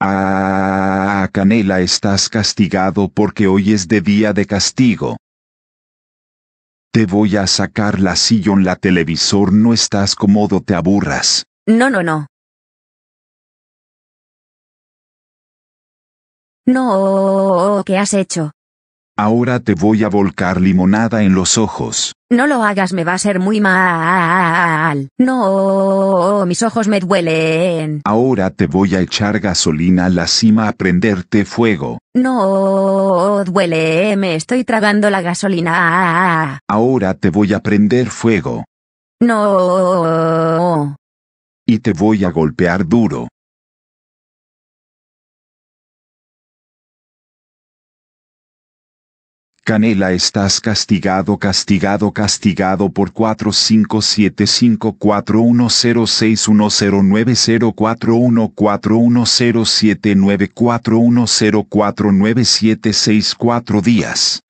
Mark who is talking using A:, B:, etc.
A: Ah, Canela, estás castigado porque hoy es de día de castigo. Te voy a sacar la silla en la televisor, no estás cómodo, te aburras.
B: No, no, no.
C: No, oh, oh, oh, ¿qué has hecho?
A: Ahora te voy a volcar limonada en los ojos.
B: No lo hagas, me va a ser muy mal. No, mis ojos me duelen.
A: Ahora te voy a echar gasolina a la cima a prenderte fuego.
B: No, duele, me estoy tragando la gasolina.
A: Ahora te voy a prender fuego.
B: No.
A: Y te voy a golpear duro. Canela estás castigado, castigado, castigado por cuatro cinco siete cinco cuatro uno cero seis uno cero nueve cero cuatro uno cuatro uno cero siete nueve cuatro uno cero cuatro nueve siete seis cuatro días.